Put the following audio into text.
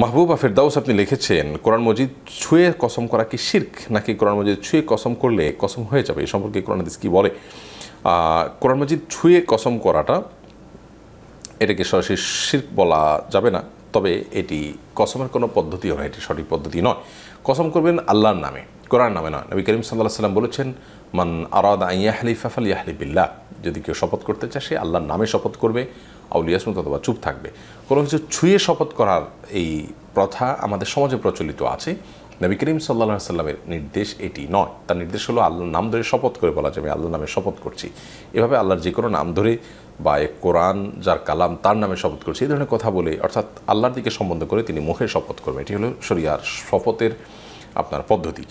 মাহবুবা দাউস আপনি লিখেছেন কোরআন মজিদ ছুঁয়ে কসম করা কি শির্ক নাকি কোরআন মজিদ ছুঁয়ে কসম করলে কসম হয়ে যাবে এ সম্পর্কে কোরআন দিস কি বলে কোরআন মজিদ ছুঁয়ে কসম করাটা এটাকে সরাসরি শির্ক বলা যাবে না তবে এটি কসমের কোনো পদ্ধতি নয় এটি সঠিক পদ্ধতি নয় কসম করবেন আল্লাহর নামে কোরআন নামে নয় নবী করিম সাল্লাহ সাল্লাম বলেছেন মান আরাদ আইয়াহলি ফাফাল ইয়াহলি বিল্লাহ যদি কেউ শপথ করতে চায় সে আল্লাহর নামে শপথ করবে আউলিয়াসমুন অথবা চুপ থাকবে কোনো কিছু ছুঁয়ে শপথ করার এই প্রথা আমাদের সমাজে প্রচলিত আছে নবী করিম সাল্লা সাল্লামের নির্দেশ এটি নয় তার নির্দেশ হলো আল্লাহর নাম ধরে শপথ করে বলা যাবে আল্লাহর নামে শপথ করছি এভাবে আল্লাহর যে কোনো নাম ধরে বা এক কোরআন যার কালাম তার নামে শপথ করছি এই ধরনের কথা বলে অর্থাৎ আল্লাহর দিকে সম্বন্ধ করে তিনি মুখে শপথ করবেন এটি হলো শরিয়ার শপথের আপনার পদ্ধতি